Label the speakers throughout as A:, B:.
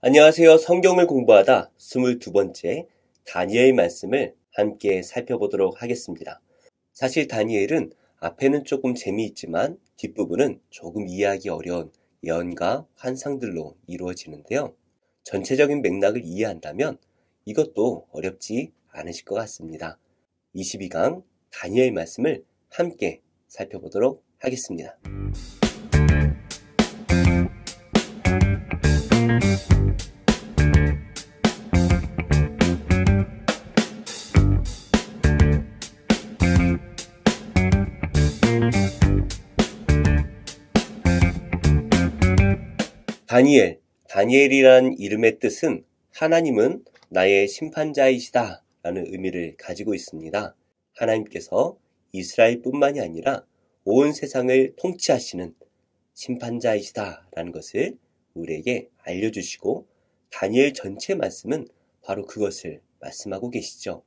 A: 안녕하세요. 성경을 공부하다 22번째 다니엘 말씀을 함께 살펴보도록 하겠습니다. 사실 다니엘은 앞에는 조금 재미있지만 뒷부분은 조금 이해하기 어려운 예언과 환상들로 이루어지는데요. 전체적인 맥락을 이해한다면 이것도 어렵지 않으실 것 같습니다. 22강 다니엘 말씀을 함께 살펴보도록 하겠습니다. 다니엘, 다니엘이란 이름의 뜻은 하나님은 나의 심판자이시다 라는 의미를 가지고 있습니다. 하나님께서 이스라엘 뿐만이 아니라 온 세상을 통치하시는 심판자이시다 라는 것을 우리에게 알려주시고 다니엘 전체 말씀은 바로 그것을 말씀하고 계시죠.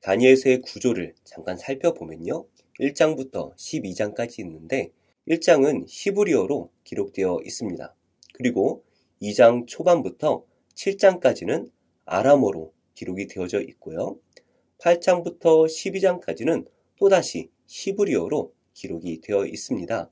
A: 다니엘서의 구조를 잠깐 살펴보면요. 1장부터 12장까지 있는데 1장은 히브리어로 기록되어 있습니다. 그리고 2장 초반부터 7장까지는 아람어로 기록이 되어져 있고요. 8장부터 12장까지는 또다시 히브리어로 기록이 되어 있습니다.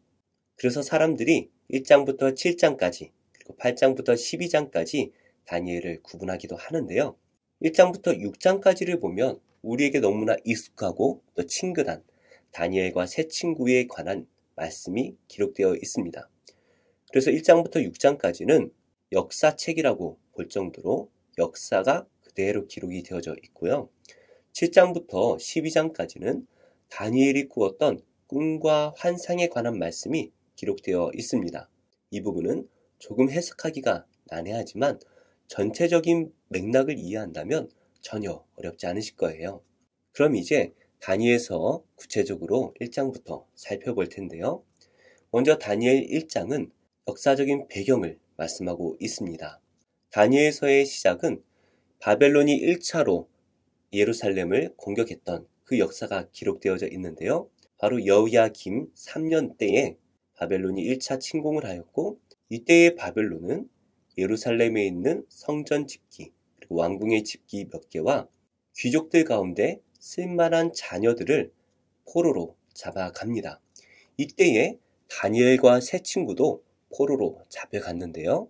A: 그래서 사람들이 1장부터 7장까지 그리고 8장부터 12장까지 다니엘을 구분하기도 하는데요. 1장부터 6장까지를 보면 우리에게 너무나 익숙하고 또 친근한 다니엘과 새 친구에 관한 말씀이 기록되어 있습니다. 그래서 1장부터 6장까지는 역사책이라고 볼 정도로 역사가 그대로 기록이 되어져 있고요. 7장부터 12장까지는 다니엘이 꾸었던 꿈과 환상에 관한 말씀이 기록되어 있습니다. 이 부분은 조금 해석하기가 난해하지만 전체적인 맥락을 이해한다면 전혀 어렵지 않으실 거예요. 그럼 이제 다니엘서 구체적으로 1장부터 살펴볼 텐데요. 먼저 다니엘 1장은 역사적인 배경을 말씀하고 있습니다. 다니엘서의 시작은 바벨론이 1차로 예루살렘을 공격했던 그 역사가 기록되어져 있는데요. 바로 여우야김 3년 때에 바벨론이 1차 침공을 하였고 이때의 바벨론은 예루살렘에 있는 성전 집기 그리고 왕궁의 집기 몇 개와 귀족들 가운데 쓸만한 자녀들을 포로로 잡아갑니다. 이때에 다니엘과 새 친구도 포로로 잡혀갔는데요.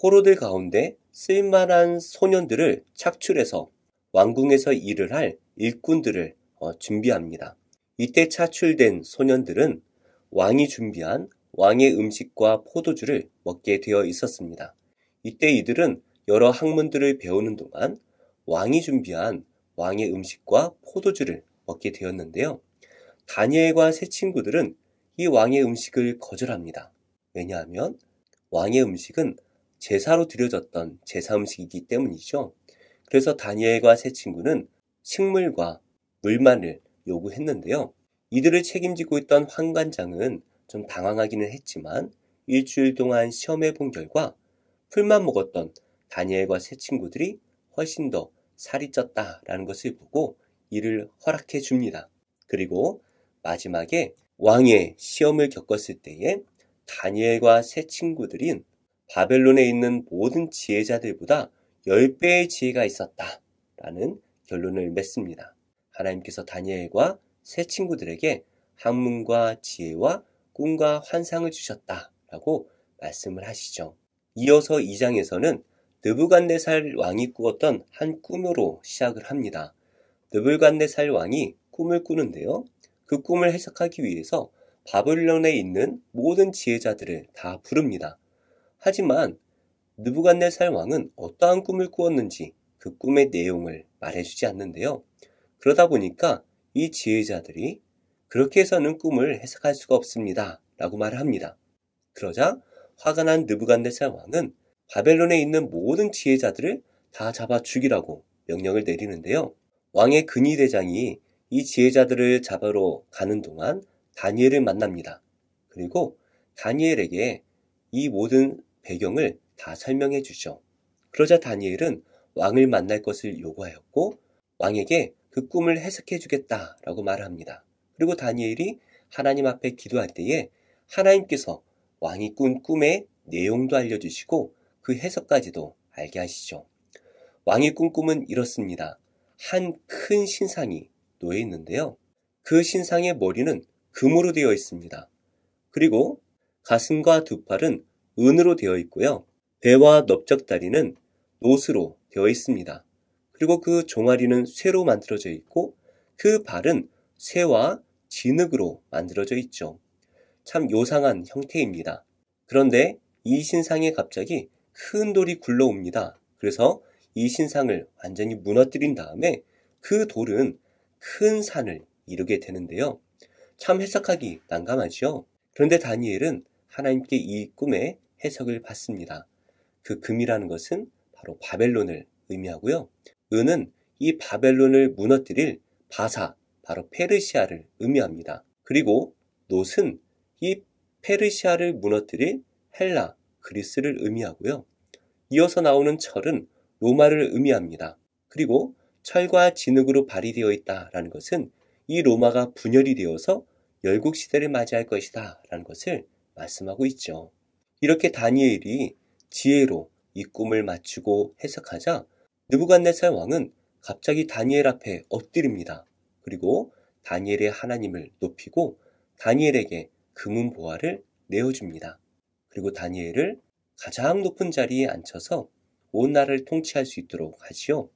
A: 포로들 가운데 쓸만한 소년들을 착출해서 왕궁에서 일을 할 일꾼들을 어, 준비합니다. 이때 차출된 소년들은 왕이 준비한 왕의 음식과 포도주를 먹게 되어 있었습니다. 이때 이들은 여러 학문들을 배우는 동안 왕이 준비한 왕의 음식과 포도주를 먹게 되었는데요. 다니엘과 세 친구들은 이 왕의 음식을 거절합니다. 왜냐하면 왕의 음식은 제사로 드려졌던 제사 음식이기 때문이죠. 그래서 다니엘과 세 친구는 식물과 물만을 요구했는데요. 이들을 책임지고 있던 황관장은 좀 당황하기는 했지만 일주일 동안 시험해 본 결과 풀만 먹었던 다니엘과 세 친구들이 훨씬 더 살이 쪘다라는 것을 보고 이를 허락해 줍니다. 그리고 마지막에 왕의 시험을 겪었을 때에 다니엘과 세 친구들인 바벨론에 있는 모든 지혜자들보다 10배의 지혜가 있었다. 라는 결론을 맺습니다. 하나님께서 다니엘과 세 친구들에게 학문과 지혜와 꿈과 환상을 주셨다. 라고 말씀을 하시죠. 이어서 2장에서는 느부간네살 왕이 꾸었던 한 꿈으로 시작을 합니다. 느부간네살 왕이 꿈을 꾸는데요. 그 꿈을 해석하기 위해서 바벨론에 있는 모든 지혜자들을 다 부릅니다. 하지만 느부갓네살 왕은 어떠한 꿈을 꾸었는지 그 꿈의 내용을 말해주지 않는데요. 그러다 보니까 이 지혜자들이 그렇게 해서는 꿈을 해석할 수가 없습니다. 라고 말을 합니다. 그러자 화가 난 느부갓네살 왕은 바벨론에 있는 모든 지혜자들을 다 잡아 죽이라고 명령을 내리는데요. 왕의 근위대장이 이 지혜자들을 잡으러 가는 동안 다니엘을 만납니다. 그리고 다니엘에게 이 모든 배경을 다 설명해 주죠. 그러자 다니엘은 왕을 만날 것을 요구하였고 왕에게 그 꿈을 해석해 주겠다라고 말합니다. 그리고 다니엘이 하나님 앞에 기도할 때에 하나님께서 왕이 꾼 꿈의 내용도 알려주시고 그 해석까지도 알게 하시죠. 왕이 꾼 꿈은 이렇습니다. 한 큰 신상이 놓여 있는데요. 그 신상의 머리는 금으로 되어 있습니다. 그리고 가슴과 두 팔은 은으로 되어 있고요. 배와 넓적다리는 노스로 되어 있습니다. 그리고 그 종아리는 쇠로 만들어져 있고 그 발은 쇠와 진흙으로 만들어져 있죠. 참 요상한 형태입니다. 그런데 이 신상에 갑자기 큰 돌이 굴러옵니다. 그래서 이 신상을 완전히 무너뜨린 다음에 그 돌은 큰 산을 이루게 되는데요. 참 해석하기 난감하지요. 그런데 다니엘은 하나님께 이 꿈의 해석을 받습니다. 그 금이라는 것은 바로 바벨론을 의미하고요. 은은 이 바벨론을 무너뜨릴 바사, 바로 페르시아를 의미합니다. 그리고 노은 이 페르시아를 무너뜨릴 헬라, 그리스를 의미하고요. 이어서 나오는 철은 로마를 의미합니다. 그리고 철과 진흙으로 발휘되어 있다라는 것은 이 로마가 분열이 되어서 열국 시대를 맞이할 것이다 라는 것을 말씀하고 있죠. 이렇게 다니엘이 지혜로 이 꿈을 맞추고 해석하자 느부갓네살 왕은 갑자기 다니엘 앞에 엎드립니다. 그리고 다니엘의 하나님을 높이고 다니엘에게 금은 보화를 내어줍니다. 그리고 다니엘을 가장 높은 자리에 앉혀서 온 나라를 통치할 수 있도록 하지요.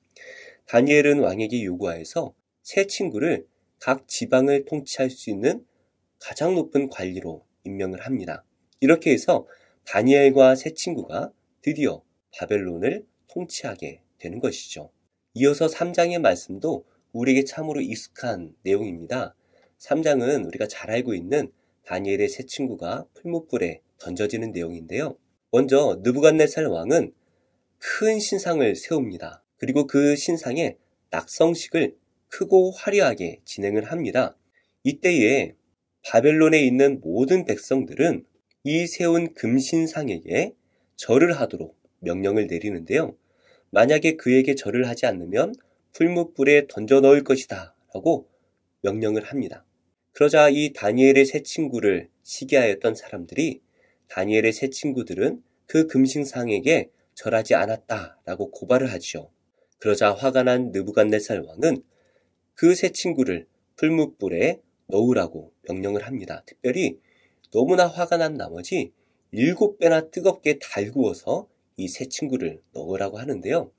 A: 다니엘은 왕에게 요구하여서 새 친구를 각 지방을 통치할 수 있는 가장 높은 관리로 임명을 합니다. 이렇게 해서 다니엘과 세 친구가 드디어 바벨론을 통치하게 되는 것이죠. 이어서 3장의 말씀도 우리에게 참으로 익숙한 내용입니다. 3장은 우리가 잘 알고 있는 다니엘의 세 친구가 풀무불에 던져지는 내용인데요. 먼저 느부갓네살 왕은 큰 신상을 세웁니다. 그리고 그 신상에 낙성식을 크고 화려하게 진행을 합니다. 이때에 바벨론에 있는 모든 백성들은 이 세운 금신상에게 절을 하도록 명령을 내리는데요. 만약에 그에게 절을 하지 않으면 풀무불에 던져 넣을 것이다 라고 명령을 합니다. 그러자 이 다니엘의 새 친구를 시기하였던 사람들이 다니엘의 새 친구들은 그 금신상에게 절하지 않았다라고 고발을 하지요. 그러자 화가 난 느부갓네살 왕은 그세 친구를 풀무불에 넣으라고 명령을 합니다. 특별히 너무나 화가 난 나머지 일곱 배나 뜨겁게 달구어서 이 세 친구를 넣으라고 하는데요.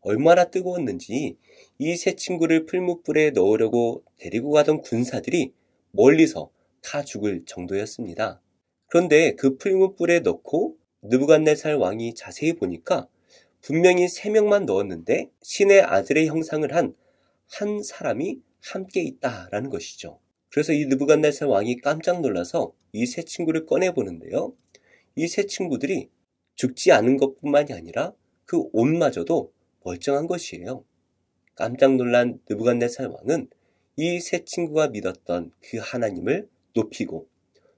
A: 얼마나 뜨거웠는지 이 세 친구를 풀무불에 넣으려고 데리고 가던 군사들이 멀리서 타 죽을 정도였습니다. 그런데 그 풀무불에 넣고 느부갓네살 왕이 자세히 보니까 분명히 세 명만 넣었는데 신의 아들의 형상을 한한 사람이 함께 있다라는 것이죠. 그래서 이 느부갓네살 왕이 깜짝 놀라서 이 세 친구를 꺼내 보는데요. 이 세 친구들이 죽지 않은 것뿐만이 아니라 그 옷마저도 멀쩡한 것이에요. 깜짝 놀란 느부갓네살 왕은 이 세 친구가 믿었던 그 하나님을 높이고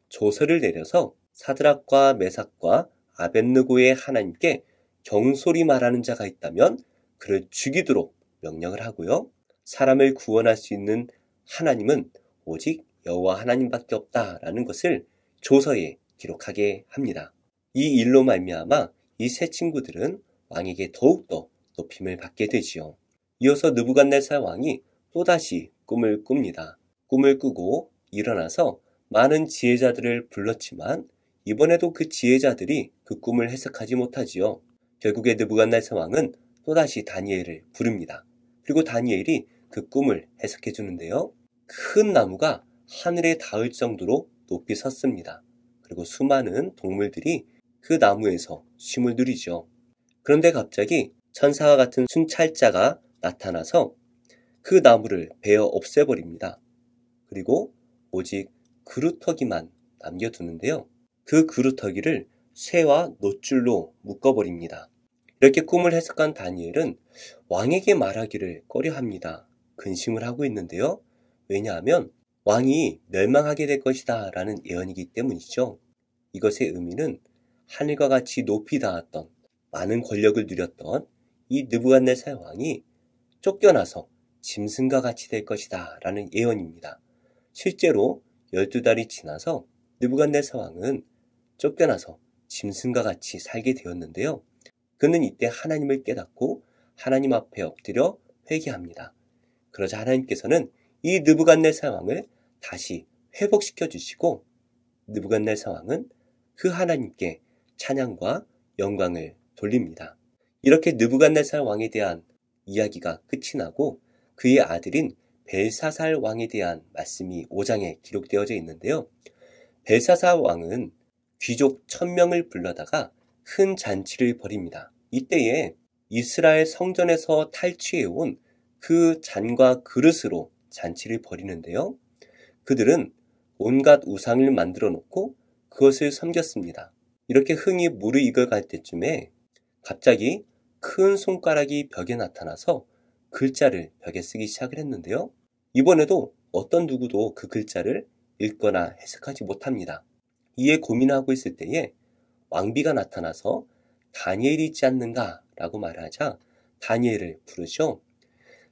A: 조서를 내려서 사드락과 메삭과 아벤느고의 하나님께 경솔히 말하는 자가 있다면 그를 죽이도록 명령을 하고요. 사람을 구원할 수 있는 하나님은 오직 여호와 하나님밖에 없다라는 것을 조서에 기록하게 합니다. 이 일로 말미암아 이 세 친구들은 왕에게 더욱더 높임을 받게 되지요. 이어서 느부갓네살 왕이 또다시 꿈을 꿉니다. 꿈을 꾸고 일어나서 많은 지혜자들을 불렀지만 이번에도 그 지혜자들이 그 꿈을 해석하지 못하지요. 결국에 느부갓네살 왕은 또다시 다니엘을 부릅니다. 그리고 다니엘이 그 꿈을 해석해 주는데요. 큰 나무가 하늘에 닿을 정도로 높이 섰습니다. 그리고 수많은 동물들이 그 나무에서 쉼을 누리죠. 그런데 갑자기 천사와 같은 순찰자가 나타나서 그 나무를 베어 없애버립니다. 그리고 오직 그루터기만 남겨두는데요. 그 그루터기를 쇠와 노줄로 묶어버립니다. 이렇게 꿈을 해석한 다니엘은 왕에게 말하기를 꺼려 합니다. 근심을 하고 있는데요. 왜냐하면 왕이 멸망하게 될 것이다 라는 예언이기 때문이죠. 이것의 의미는 하늘과 같이 높이 닿았던 많은 권력을 누렸던 이 느부갓네살 왕이 쫓겨나서 짐승과 같이 될 것이다 라는 예언입니다. 실제로 12달이 지나서 느부갓네살 왕은 쫓겨나서 짐승과 같이 살게 되었는데요. 그는 이때 하나님을 깨닫고 하나님 앞에 엎드려 회개합니다. 그러자 하나님께서는 이 느부갓네 상황을 다시 회복시켜 주시고 느부갓네 상황은 그 하나님께 찬양과 영광을 돌립니다. 이렇게 느부갓네살 왕에 대한 이야기가 끝이 나고 그의 아들인 벨사살 왕에 대한 말씀이 5장에 기록되어져 있는데요. 벨사살 왕은 귀족 천명을 불러다가 큰 잔치를 벌입니다. 이때에 이스라엘 성전에서 탈취해온 그 잔과 그릇으로 잔치를 벌이는데요. 그들은 온갖 우상을 만들어 놓고 그것을 섬겼습니다. 이렇게 흥이 무르익어갈 때쯤에 갑자기 큰 손가락이 벽에 나타나서 글자를 벽에 쓰기 시작을 했는데요. 이번에도 어떤 누구도 그 글자를 읽거나 해석하지 못합니다. 이에 고민하고 있을 때에 왕비가 나타나서 다니엘이 있지 않는가 라고 말하자 다니엘을 부르죠.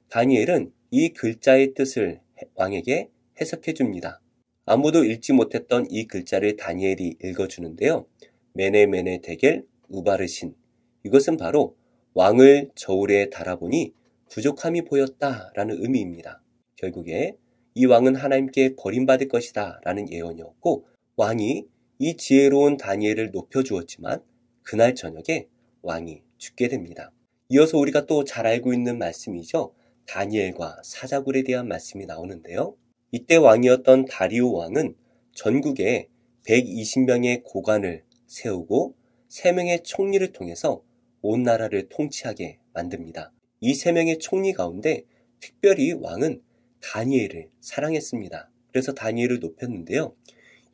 A: 다니엘은 이 글자의 뜻을 왕에게 해석해 줍니다. 아무도 읽지 못했던 이 글자를 다니엘이 읽어주는데요. 메네메네 대겔 우바르신. 이것은 바로 왕을 저울에 달아보니 부족함이 보였다라는 의미입니다. 결국에 이 왕은 하나님께 버림받을 것이다 라는 예언이었고 왕이 이 지혜로운 다니엘을 높여주었지만 그날 저녁에 왕이 죽게 됩니다. 이어서 우리가 또 잘 알고 있는 말씀이죠. 다니엘과 사자굴에 대한 말씀이 나오는데요. 이때 왕이었던 다리오 왕은 전국에 120명의 고관을 세우고 3명의 총리를 통해서 온 나라를 통치하게 만듭니다. 이 3명의 총리 가운데 특별히 왕은 다니엘을 사랑했습니다. 그래서 다니엘을 높였는데요.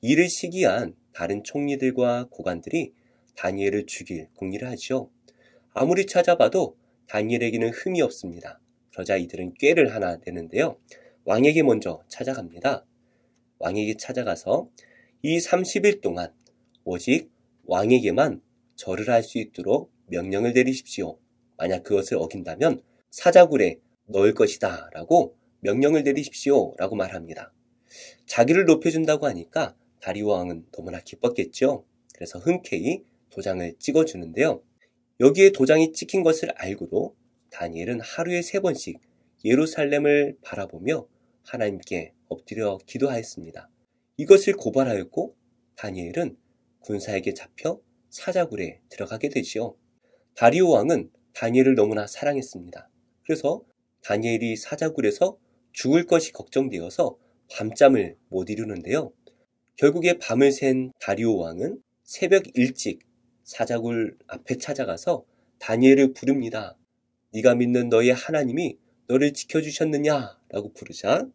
A: 이를 시기한 다른 총리들과 고관들이 다니엘을 죽일 궁리를 하죠 아무리 찾아봐도 다니엘에게는 흠이 없습니다. 저자 이들은 꾀를 하나 내는데요. 왕에게 먼저 찾아갑니다. 왕에게 찾아가서 이 30일 동안 오직 왕에게만 절을 할 수 있도록 명령을 내리십시오. 만약 그것을 어긴다면 사자굴에 넣을 것이다 라고 명령을 내리십시오 라고 말합니다. 자기를 높여준다고 하니까 다리왕은 너무나 기뻤겠죠. 그래서 흔쾌히 도장을 찍어주는데요. 여기에 도장이 찍힌 것을 알고도 다니엘은 하루에 세 번씩 예루살렘을 바라보며 하나님께 엎드려 기도하였습니다. 이것을 고발하였고 다니엘은 군사에게 잡혀 사자굴에 들어가게 되지요. 다리오 왕은 다니엘을 너무나 사랑했습니다. 그래서 다니엘이 사자굴에서 죽을 것이 걱정되어서 밤잠을 못 이루는데요. 결국에 밤을 샌 다리오 왕은 새벽 일찍 사자굴 앞에 찾아가서 다니엘을 부릅니다. 네가 믿는 너의 하나님이 너를 지켜주셨느냐라고 부르자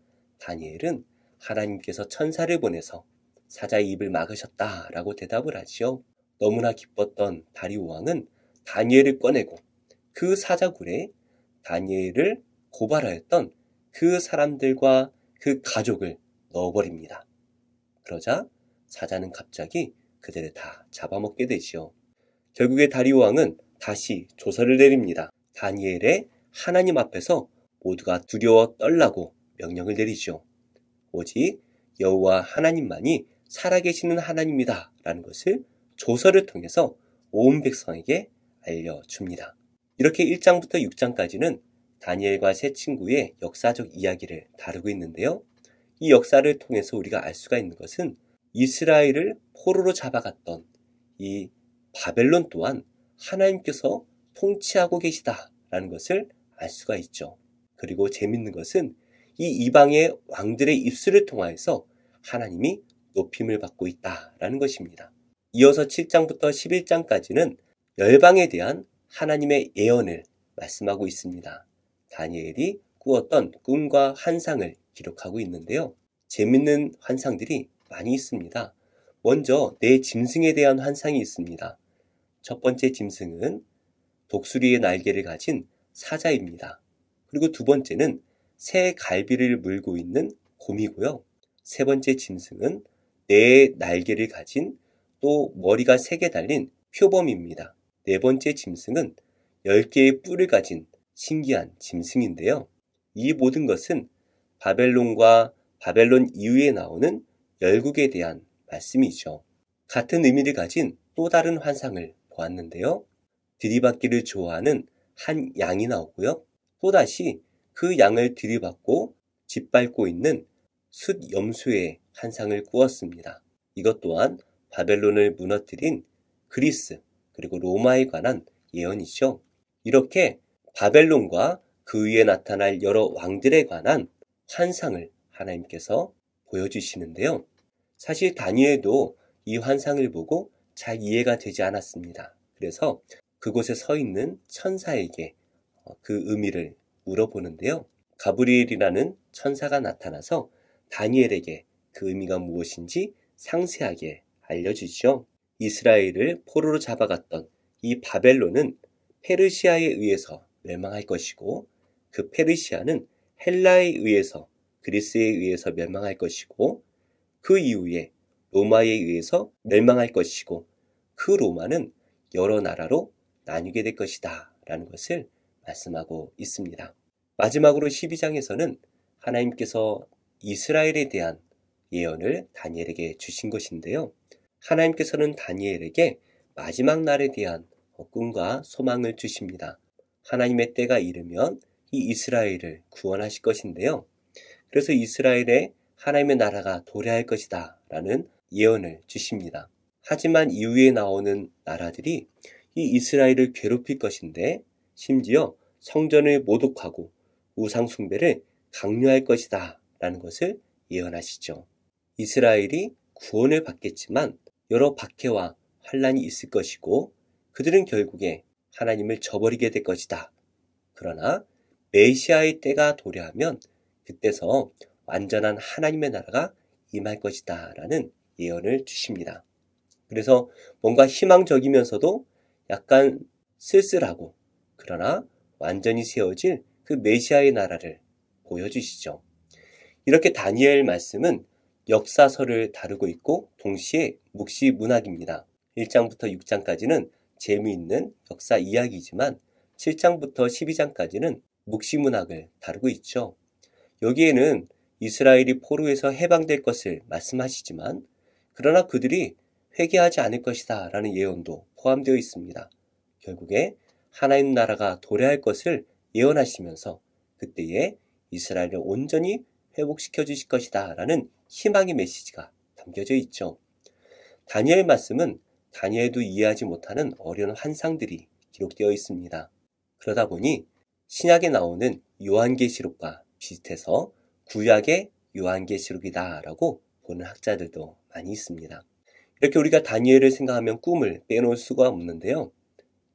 A: 다니엘은 하나님께서 천사를 보내서 사자의 입을 막으셨다라고 대답을 하지요. 너무나 기뻤던 다리오 왕은 다니엘을 꺼내고 그 사자굴에 다니엘을 고발하였던 그 사람들과 그 가족을 넣어버립니다. 그러자 사자는 갑자기 그들을 다 잡아먹게 되지요. 결국에 다리오 왕은 다시 조서를 내립니다. 다니엘의 하나님 앞에서 모두가 두려워 떨라고 명령을 내리죠. 오직 여호와 하나님만이 살아계시는 하나님이다 라는 것을 조서를 통해서 온 백성에게 알려줍니다. 이렇게 1장부터 6장까지는 다니엘과 세 친구의 역사적 이야기를 다루고 있는데요. 이 역사를 통해서 우리가 알 수가 있는 것은 이스라엘을 포로로 잡아갔던 이 바벨론 또한 하나님께서 통치하고 계시다라는 것을 알 수가 있죠. 그리고 재밌는 것은 이 이방의 왕들의 입술을 통하여서 하나님이 높임을 받고 있다라는 것입니다. 이어서 7장부터 11장까지는 열방에 대한 하나님의 예언을 말씀하고 있습니다. 다니엘이 꾸었던 꿈과 환상을 기록하고 있는데요. 재밌는 환상들이 많이 있습니다. 먼저 내 짐승에 대한 환상이 있습니다. 첫 번째 짐승은 독수리의 날개를 가진 사자입니다. 그리고 두 번째는 새 갈비를 물고 있는 곰이고요. 세 번째 짐승은 네 날개를 가진 또 머리가 세 개 달린 표범입니다. 네 번째 짐승은 열 개의 뿔을 가진 신기한 짐승인데요. 이 모든 것은 바벨론과 바벨론 이후에 나오는 열국에 대한 말씀이죠. 같은 의미를 가진 또 다른 환상을 보았는데요. 들이받기를 좋아하는 한 양이 나오고요. 또다시 그 양을 들이받고 짓밟고 있는 숫염소의 환상을 꾸었습니다. 이것 또한 바벨론을 무너뜨린 그리스 그리고 로마에 관한 예언이죠. 이렇게 바벨론과 그 위에 나타날 여러 왕들에 관한 환상을 하나님께서 보여주시는데요. 사실 다니엘도 이 환상을 보고 잘 이해가 되지 않았습니다. 그래서 그곳에 서 있는 천사에게 어, 그 의미를 물어보는데요. 가브리엘이라는 천사가 나타나서 다니엘에게 그 의미가 무엇인지 상세하게 알려주죠 이스라엘을 포로로 잡아갔던 이 바벨론은 페르시아에 의해서 멸망할 것이고 그 페르시아는 헬라에 의해서 그리스에 의해서 멸망할 것이고 그 이후에 로마에 의해서 멸망할 것이고 그 로마는 여러 나라로 나뉘게 될 것이다. 라는 것을 말씀하고 있습니다. 마지막으로 12장에서는 하나님께서 이스라엘에 대한 예언을 다니엘에게 주신 것인데요. 하나님께서는 다니엘에게 마지막 날에 대한 꿈과 소망을 주십니다. 하나님의 때가 이르면 이 이스라엘을 구원하실 것인데요. 그래서 이스라엘에 하나님의 나라가 도래할 것이다 라는 예언을 주십니다. 하지만 이후에 나오는 나라들이 이 이스라엘을 괴롭힐 것인데 심지어 성전을 모독하고 우상숭배를 강요할 것이다 라는 것을 예언하시죠. 이스라엘이 구원을 받겠지만 여러 박해와 환란이 있을 것이고 그들은 결국에 하나님을 저버리게 될 것이다. 그러나 메시아의 때가 도래하면 그때서 완전한 하나님의 나라가 임할 것이다 라는 예언을 주십니다. 그래서 뭔가 희망적이면서도 약간 쓸쓸하고 그러나 완전히 세워질 그 메시아의 나라를 보여주시죠. 이렇게 다니엘 말씀은 역사서를 다루고 있고 동시에 묵시 문학입니다. 1장부터 6장까지는 재미있는 역사 이야기이지만 7장부터 12장까지는 묵시 문학을 다루고 있죠. 여기에는 이스라엘이 포로에서 해방될 것을 말씀하시지만 그러나 그들이 회개하지 않을 것이다 라는 예언도 포함되어 있습니다. 결국에 하나님 나라가 도래할 것을 예언하시면서 그때에 이스라엘을 온전히 회복시켜 주실 것이다 라는 희망의 메시지가 담겨져 있죠. 다니엘 말씀은 다니엘도 이해하지 못하는 어려운 환상들이 기록되어 있습니다. 그러다 보니 신약에 나오는 요한계시록과 비슷해서 구약의 요한계시록이다라고 보는 학자들도 많이 있습니다. 이렇게 우리가 다니엘을 생각하면 꿈을 빼놓을 수가 없는데요.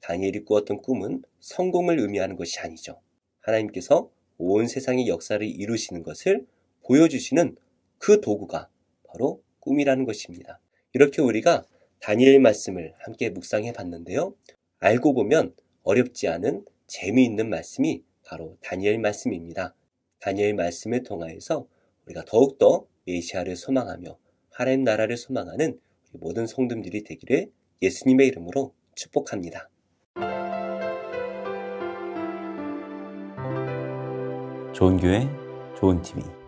A: 다니엘이 꾸었던 꿈은 성공을 의미하는 것이 아니죠. 하나님께서 온 세상의 역사를 이루시는 것을 보여주시는 그 도구가 바로 꿈이라는 것입니다. 이렇게 우리가 다니엘 말씀을 함께 묵상해 봤는데요. 알고 보면 어렵지 않은 재미있는 말씀이 바로 다니엘 말씀입니다. 다니엘 말씀을 통하여서 우리가 더욱더 메시아를 소망하며 하나님 나라를 소망하는 모든 성도들이 되기를 예수님의 이름으로 축복합니다. 좋은 교회, 좋은 TV.